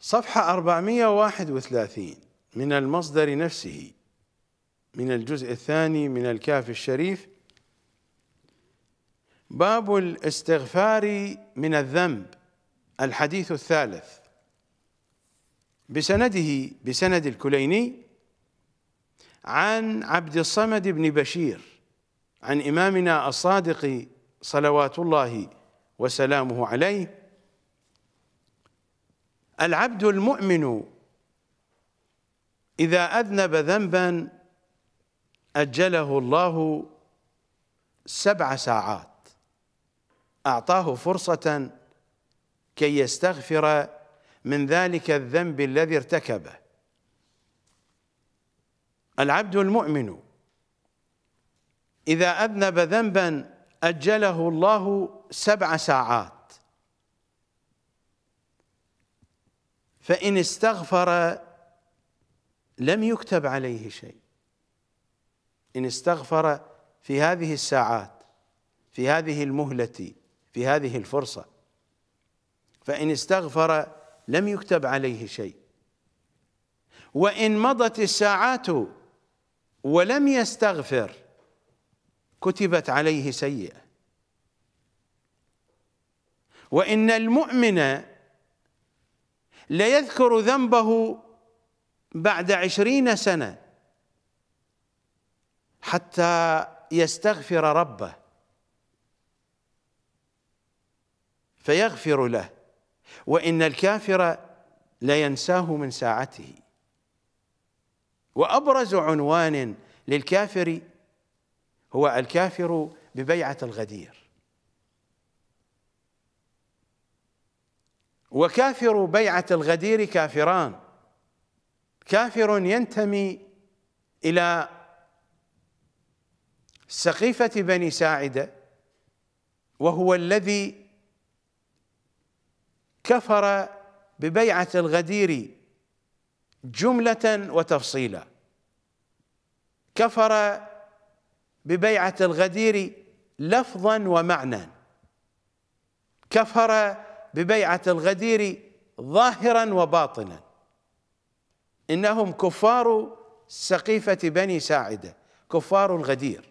صفحة 431 من المصدر نفسه من الجزء الثاني من الكاف الشريف باب الاستغفار من الذنب الحديث الثالث بسنده بسند الكليني عن عبد الصمد بن بشير عن إمامنا الصادق صلوات الله وسلامه عليه العبد المؤمن إذا أذنب ذنبا أجله الله سبع ساعات أعطاه فرصة كي يستغفر من ذلك الذنب الذي ارتكبه العبد المؤمن إذا أذنب ذنبا أجله الله سبع ساعات فإن استغفر لم يكتب عليه شيء إن استغفر في هذه الساعات في هذه المهلة في هذه الفرصة فإن استغفر لم يكتب عليه شيء وإن مضت الساعات ولم يستغفر كتبت عليه سيئة وإن المؤمن ليذكر ذنبه بعد عشرين سنة حتى يستغفر ربه فيغفر له وإن الكافر لينساه من ساعته وأبرز عنوان للكافر هو الكافر ببيعة الغدير وكافر بيعة الغدير كافران كافر ينتمي إلى سقيفة بني ساعدة وهو الذي كفر ببيعة الغدير جملة وتفصيلا كفر ببيعة الغدير لفظا ومعنى كفر ببيعة الغدير ظاهرا وباطنا إنهم كفار سقيفة بني ساعدة كفار الغدير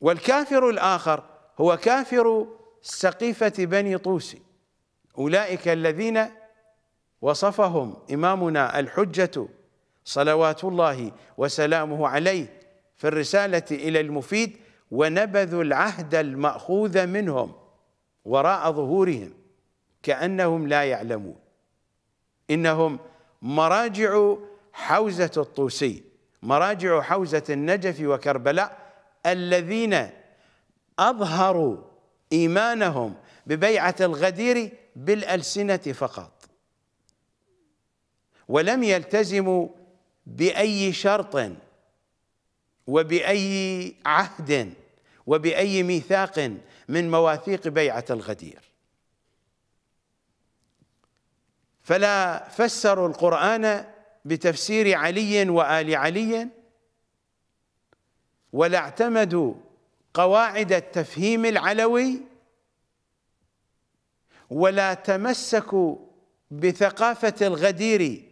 والكافر الآخر هو كافر سقيفة بني طوس أولئك الذين وصفهم إمامنا الحجة صلوات الله وسلامه عليه في الرسالة إلى المفيد ونبذوا العهد المأخوذ منهم وراء ظهورهم كأنهم لا يعلمون إنهم مراجع حوزة الطوسي مراجع حوزة النجف وكربلاء الذين أظهروا إيمانهم ببيعة الغدير بالألسنة فقط ولم يلتزموا بأي شرط وبأي عهد وبأي ميثاق من مواثيق بيعة الغدير فلا فسروا القرآن بتفسير علي وآل علي ولا اعتمدوا قواعد التفهيم العلوي ولا تمسكوا بثقافة الغدير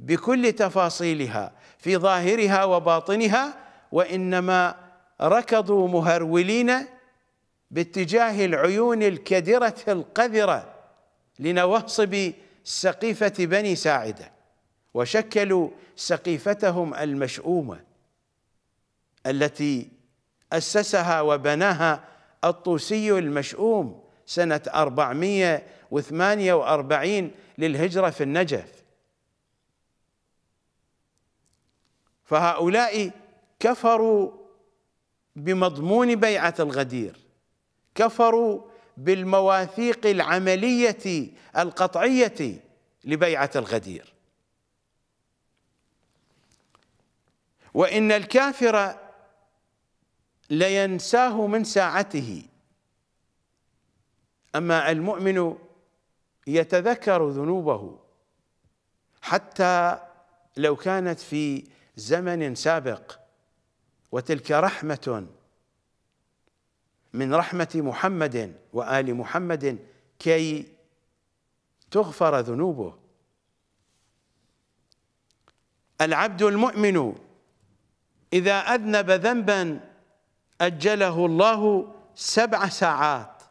بكل تفاصيلها في ظاهرها وباطنها وإنما ركضوا مهرولين باتجاه العيون الكدرة القذرة لنواصب سقيفة بني ساعدة وشكلوا سقيفتهم المشؤومة التي أسسها وبناها الطوسي المشؤوم سنة 448 للهجرة في النجف فهؤلاء كفروا بمضمون بيعة الغدير كفروا بالمواثيق العملية القطعية لبيعة الغدير وإن الكافر لينساه من ساعته أما المؤمن يتذكر ذنوبه حتى لو كانت في زمن سابق وتلك رحمة من رحمة محمد وآل محمد كي تغفر ذنوبه العبد المؤمن إذا أذنب ذنبا أجله الله سبع ساعات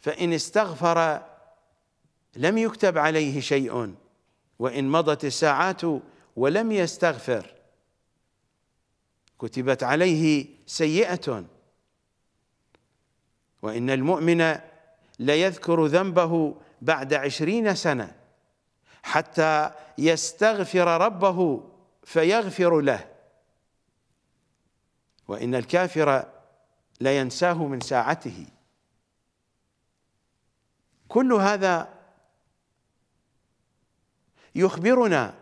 فإن استغفر لم يكتب عليه شيء وإن مضت الساعات ولم يستغفر كتبت عليه سيئة وإن المؤمن ليذكر ذنبه بعد عشرين سنة حتى يستغفر ربه فيغفر له وإن الكافر لينساه من ساعته كل هذا يخبرنا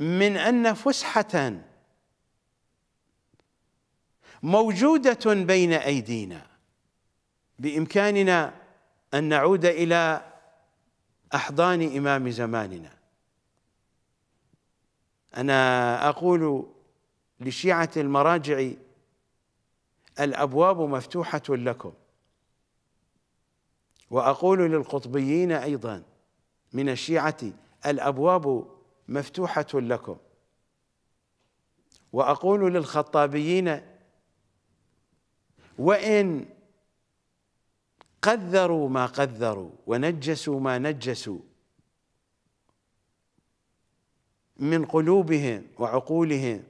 من أن فسحة موجوده بين ايدينا بامكاننا ان نعود الى احضان امام زماننا انا اقول لشيعه المراجع الابواب مفتوحه لكم واقول للقطبيين ايضا من الشيعه الابواب مفتوحه لكم واقول للخطابيين وإن قذروا ما قذروا ونجسوا ما نجسوا من قلوبهم وعقولهم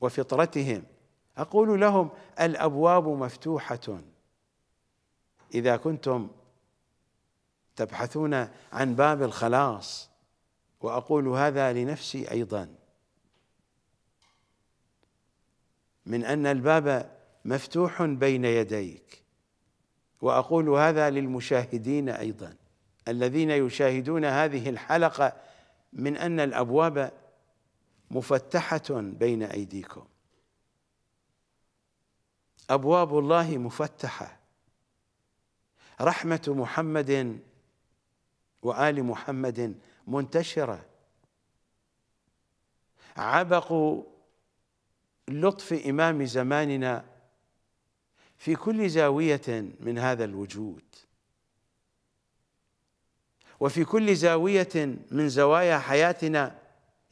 وفطرتهم أقول لهم الأبواب مفتوحة إذا كنتم تبحثون عن باب الخلاص وأقول هذا لنفسي أيضا من أن الباب مفتوح بين يديك واقول هذا للمشاهدين ايضا الذين يشاهدون هذه الحلقه من ان الابواب مفتحه بين ايديكم ابواب الله مفتحه رحمه محمد وال محمد منتشره عبق لطف امام زماننا في كل زاوية من هذا الوجود وفي كل زاوية من زوايا حياتنا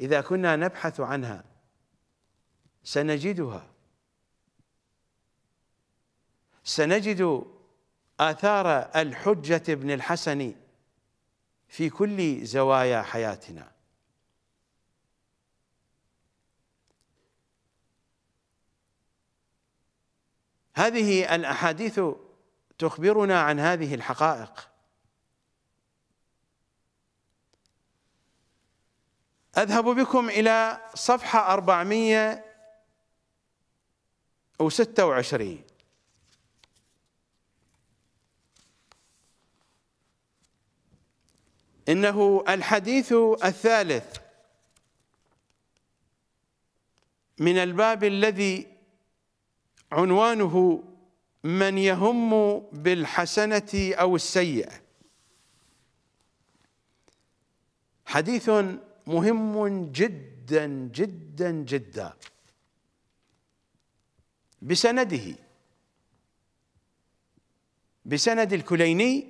إذا كنا نبحث عنها سنجدها سنجد آثار الحجة بن الحسن في كل زوايا حياتنا هذه الاحاديث تخبرنا عن هذه الحقائق اذهب بكم الى صفحه 426 انه الحديث الثالث من الباب الذي عنوانه من يهم بالحسنة أو السيئة حديث مهم جدا جدا جدا بسنده بسند الكليني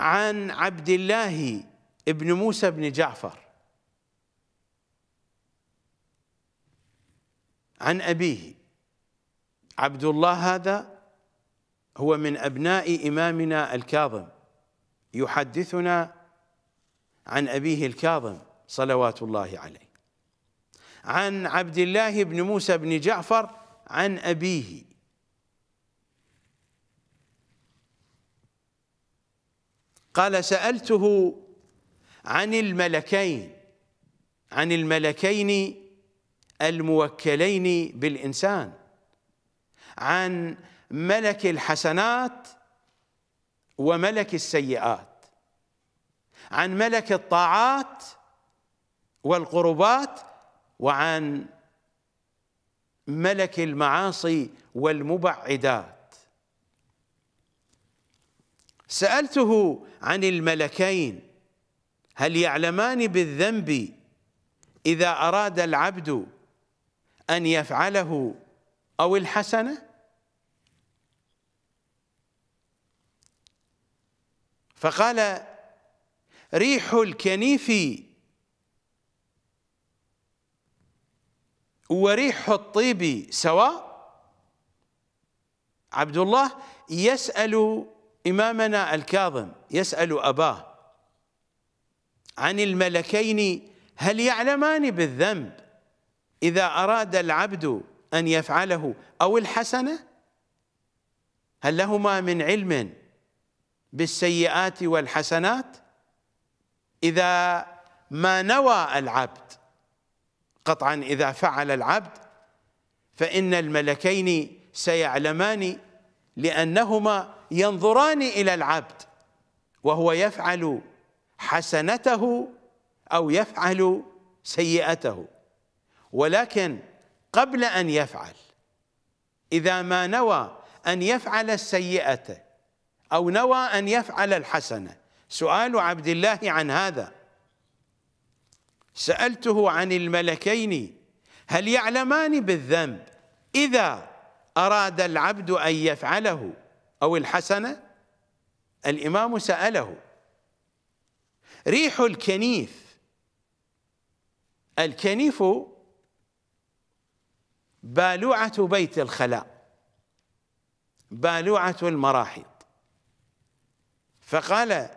عن عبد الله بن موسى بن جعفر عن أبيه عبد الله هذا هو من أبناء إمامنا الكاظم يحدثنا عن أبيه الكاظم صلوات الله عليه عن عبد الله بن موسى بن جعفر عن أبيه قال سألته عن الملكين عن الملكين الموكلين بالإنسان عن ملك الحسنات وملك السيئات عن ملك الطاعات والقربات وعن ملك المعاصي والمبعدات سالته عن الملكين هل يعلمان بالذنب اذا اراد العبد ان يفعله أو الحسنة فقال ريح الكنيف وريح الطيب سواء عبد الله يسأل إمامنا الكاظم يسأل أباه عن الملكين هل يعلمان بالذنب إذا أراد العبد أن يفعله أو الحسنة هل لهما من علم بالسيئات والحسنات إذا ما نوى العبد قطعا إذا فعل العبد فإن الملكين سيعلمان لأنهما ينظران إلى العبد وهو يفعل حسنته أو يفعل سيئته ولكن قبل أن يفعل إذا ما نوى أن يفعل السيئة أو نوى أن يفعل الحسنة سؤال عبد الله عن هذا سألته عن الملكين هل يعلمان بالذنب إذا أراد العبد أن يفعله أو الحسنة الإمام سأله ريح الكنيف الكنيف بالوعة بيت الخلاء بالوعة المراحيض فقال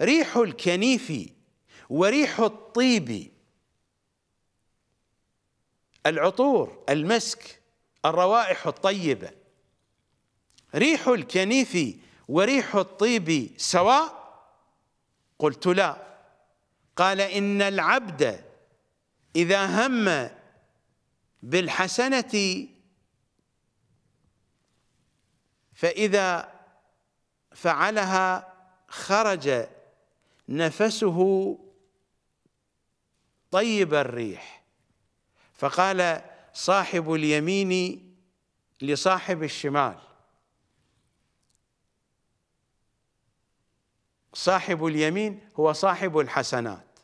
ريح الكنيف وريح الطيب العطور المسك الروائح الطيبة ريح الكنيف وريح الطيب سواء قلت لا قال إن العبد إذا هم بالحسنة فإذا فعلها خرج نفسه طيب الريح فقال صاحب اليمين لصاحب الشمال صاحب اليمين هو صاحب الحسنات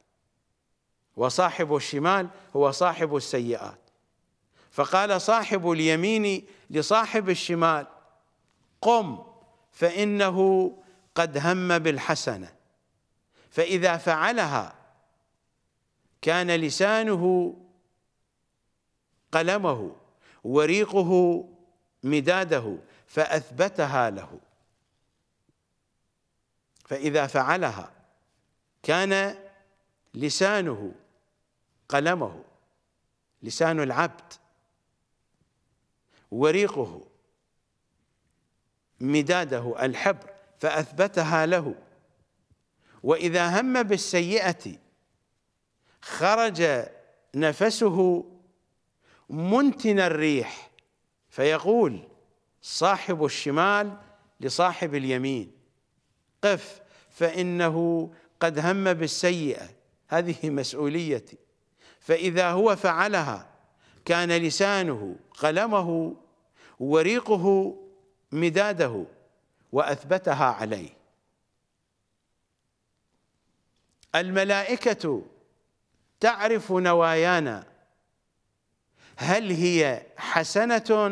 وصاحب الشمال هو صاحب السيئات فقال صاحب اليمين لصاحب الشمال قم فإنه قد هم بالحسنة فإذا فعلها كان لسانه قلمه وريقه مداده فأثبتها له فإذا فعلها كان لسانه قلمه لسان العبد وريقه مداده الحبر فأثبتها له وإذا هم بالسيئة خرج نفسه منتن الريح فيقول صاحب الشمال لصاحب اليمين قف فإنه قد هم بالسيئة هذه مسؤوليتي فإذا هو فعلها كان لسانه قلمه وريقه مداده واثبتها عليه الملائكه تعرف نوايانا هل هي حسنه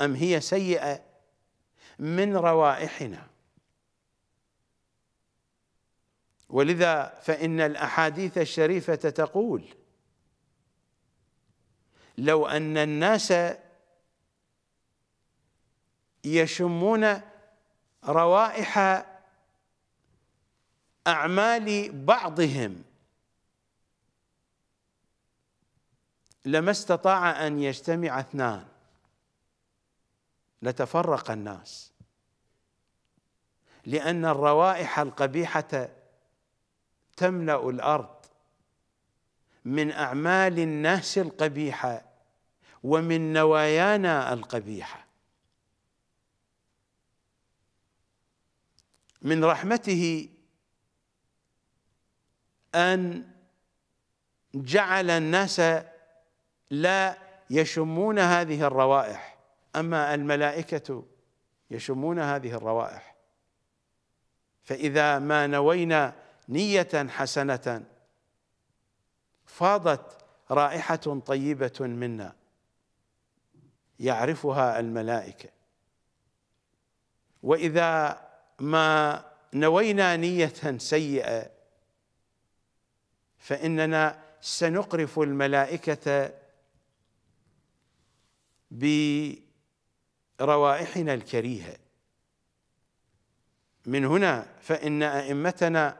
ام هي سيئه من روائحنا ولذا فان الاحاديث الشريفه تقول لو أن الناس يشمون روائح أعمال بعضهم لما استطاع أن يجتمع اثنان لتفرق الناس لأن الروائح القبيحة تملأ الأرض من أعمال الناس القبيحة ومن نوايانا القبيحه من رحمته ان جعل الناس لا يشمون هذه الروائح اما الملائكه يشمون هذه الروائح فاذا ما نوينا نيه حسنه فاضت رائحه طيبه منا يعرفها الملائكه واذا ما نوينا نيه سيئه فاننا سنقرف الملائكه بروائحنا الكريهه من هنا فان ائمتنا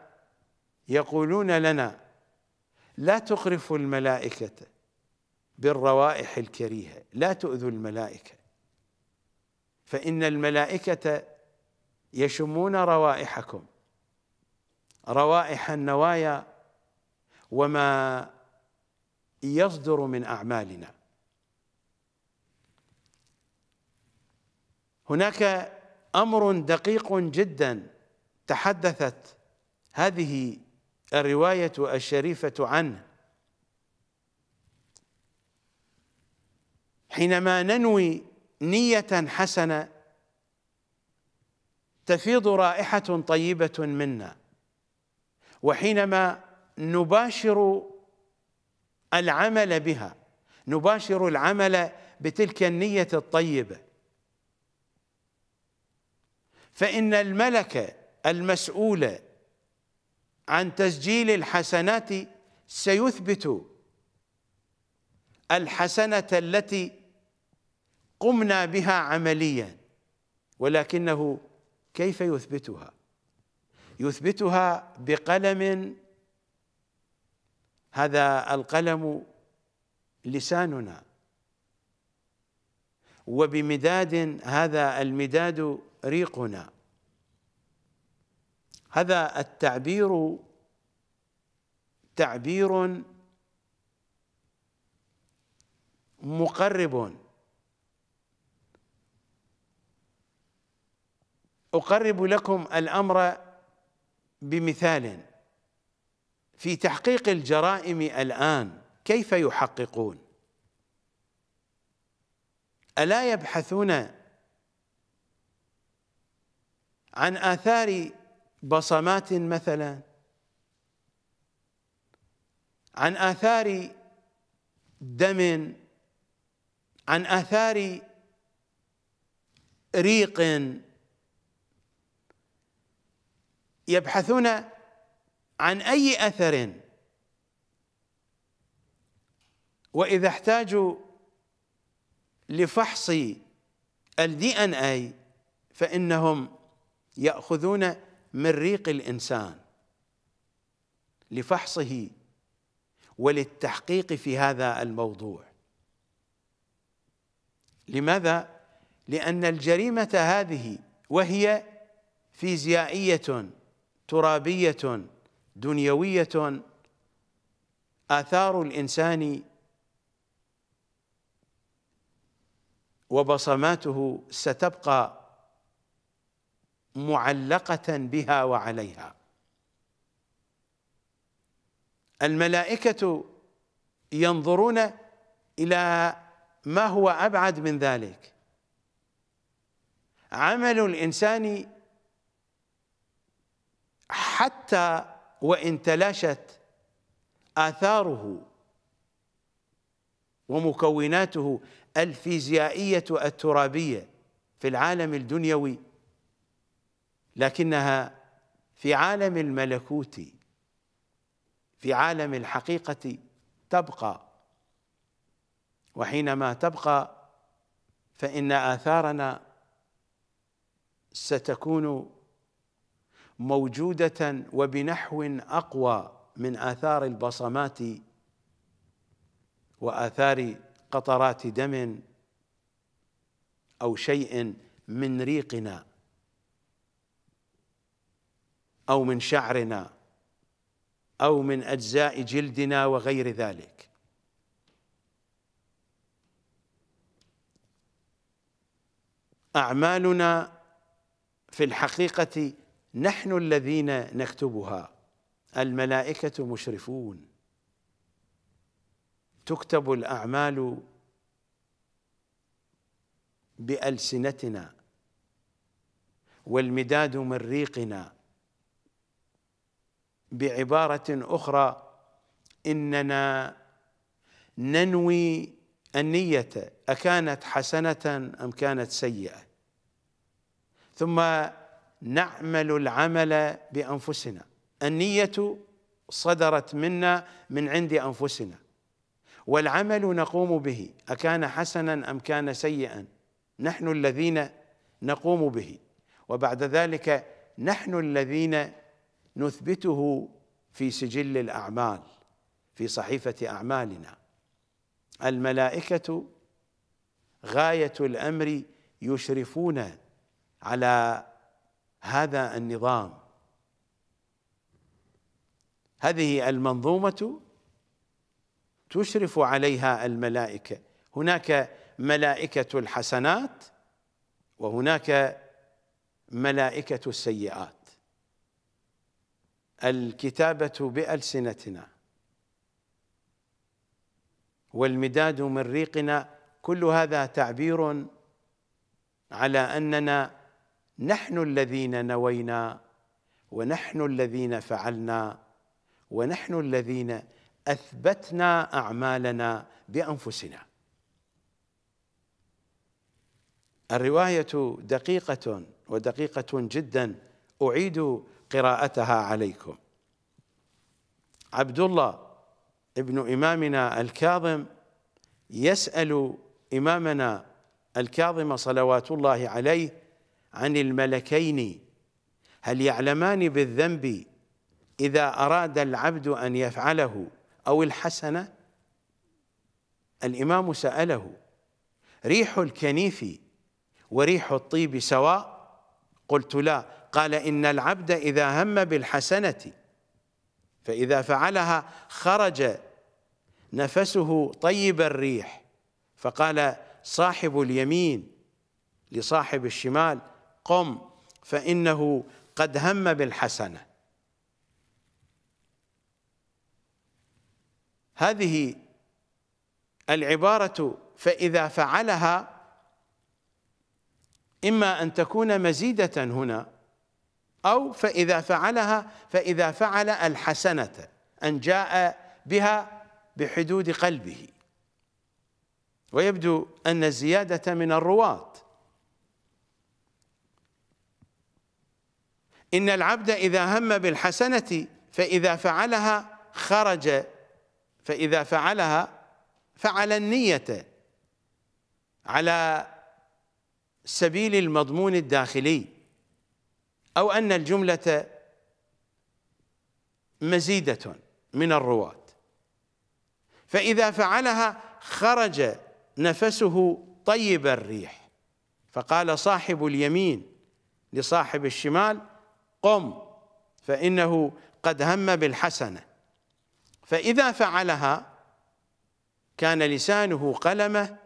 يقولون لنا لا تقرفوا الملائكه بالروائح الكريهه لا تؤذوا الملائكه فان الملائكه يشمون روائحكم روائح النوايا وما يصدر من اعمالنا هناك امر دقيق جدا تحدثت هذه الروايه الشريفه عنه حينما ننوي نية حسنة تفيض رائحة طيبة منا وحينما نباشر العمل بها نباشر العمل بتلك النية الطيبة فإن الملكة المسؤولة عن تسجيل الحسنات سيثبت الحسنة التي قمنا بها عمليا ولكنه كيف يثبتها يثبتها بقلم هذا القلم لساننا وبمداد هذا المداد ريقنا هذا التعبير تعبير مقرب اقرب لكم الامر بمثال في تحقيق الجرائم الان كيف يحققون الا يبحثون عن اثار بصمات مثلا عن اثار دم عن اثار ريق يبحثون عن أي أثر وإذا احتاجوا لفحص الدي ان اي فإنهم يأخذون من ريق الإنسان لفحصه وللتحقيق في هذا الموضوع لماذا؟ لأن الجريمة هذه وهي فيزيائية ترابية دنيوية آثار الإنسان وبصماته ستبقى معلقة بها وعليها الملائكة ينظرون إلى ما هو أبعد من ذلك عمل الإنسان حتى وإن تلاشت آثاره ومكوناته الفيزيائية الترابية في العالم الدنيوي لكنها في عالم الملكوت في عالم الحقيقة تبقى وحينما تبقى فإن آثارنا ستكون موجوده وبنحو اقوى من اثار البصمات واثار قطرات دم او شيء من ريقنا او من شعرنا او من اجزاء جلدنا وغير ذلك اعمالنا في الحقيقه نحن الذين نكتبها الملائكة مشرفون تكتب الأعمال بألسنتنا والمداد من ريقنا بعبارة أخرى إننا ننوي النية أكانت حسنة أم كانت سيئة ثم نعمل العمل بانفسنا النيه صدرت منا من عند انفسنا والعمل نقوم به اكان حسنا ام كان سيئا نحن الذين نقوم به وبعد ذلك نحن الذين نثبته في سجل الاعمال في صحيفه اعمالنا الملائكه غايه الامر يشرفون على هذا النظام هذه المنظومة تشرف عليها الملائكة هناك ملائكة الحسنات وهناك ملائكة السيئات الكتابة بألسنتنا والمداد من ريقنا كل هذا تعبير على أننا نحن الذين نوينا ونحن الذين فعلنا ونحن الذين اثبتنا اعمالنا بانفسنا الروايه دقيقه ودقيقه جدا اعيد قراءتها عليكم عبد الله ابن امامنا الكاظم يسال امامنا الكاظم صلوات الله عليه عن الملكين هل يعلمان بالذنب إذا أراد العبد أن يفعله أو الحسنة الإمام سأله ريح الكنيف وريح الطيب سواء قلت لا قال إن العبد إذا هم بالحسنة فإذا فعلها خرج نفسه طيب الريح فقال صاحب اليمين لصاحب الشمال قم فإنه قد هم بالحسنة هذه العبارة فإذا فعلها إما أن تكون مزيدة هنا أو فإذا فعلها فإذا فعل الحسنة أن جاء بها بحدود قلبه ويبدو أن الزيادة من الرواة إن العبد إذا هم بالحسنة فإذا فعلها خرج فإذا فعلها فعل النية على سبيل المضمون الداخلي أو أن الجملة مزيدة من الرواة فإذا فعلها خرج نفسه طيب الريح فقال صاحب اليمين لصاحب الشمال قم فإنه قد هم بالحسنة فإذا فعلها كان لسانه قلمه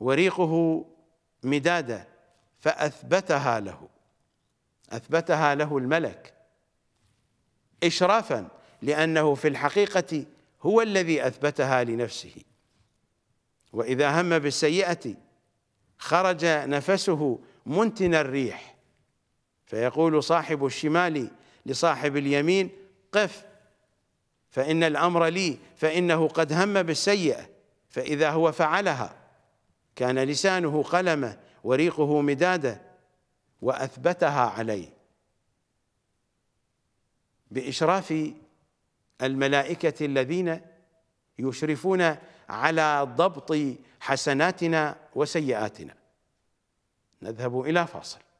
وريقه مداده فأثبتها له أثبتها له الملك إشرافا لأنه في الحقيقة هو الذي أثبتها لنفسه وإذا هم بالسيئة خرج نفسه منتن الريح فيقول صاحب الشمال لصاحب اليمين قف فإن الأمر لي فإنه قد هم بالسيئة فإذا هو فعلها كان لسانه قلمه وريقه مداده وأثبتها عليه بإشراف الملائكة الذين يشرفون على ضبط حسناتنا وسيئاتنا نذهب إلى فاصل